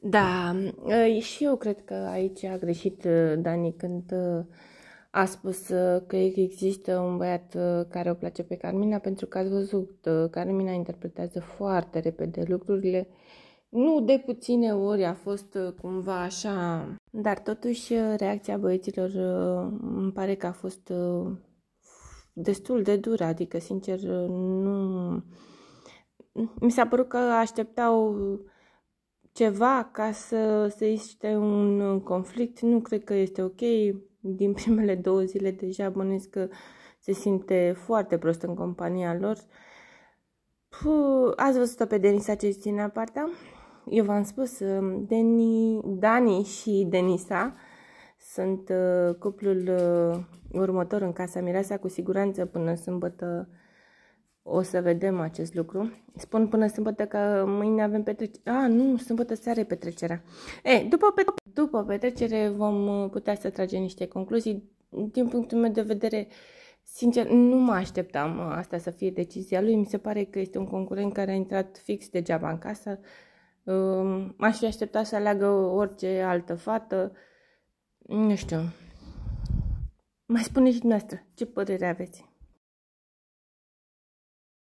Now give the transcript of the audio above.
Da, uh, și eu cred că aici a greșit uh, Dani când uh, a spus că există un băiat care o place pe Carmina pentru că ați văzut, Carmina interpretează foarte repede lucrurile. Nu de puține ori a fost cumva așa, dar totuși reacția băieților îmi pare că a fost destul de dură, adică sincer nu... Mi s-a părut că așteptau ceva ca să, se iște un uh, conflict, nu cred că este ok. Din primele două zile deja bănuiesc că se simte foarte prost în compania lor. Puh, ați văzut-o pe Denisa ce ține partea? Eu v-am spus, uh, Deni, Dani și Denisa sunt uh, cuplul următor în Casa Mireasa, cu siguranță până sâmbătă o să vedem acest lucru. Spun până sâmbătă că mâine avem petrecere. A, ah, nu, sâmbătă seară e petrecerea. E, după, pe după petrecere vom uh, putea să tragem niște concluzii. Din punctul meu de vedere, sincer, nu mă așteptam uh, asta să fie decizia lui. Mi se pare că este un concurent care a intrat fix degeaba în casă. Um, m-aș fi așteptat să aleagă orice altă fată. Nu știu. Mai spuneți și dumneavoastră ce părere aveți.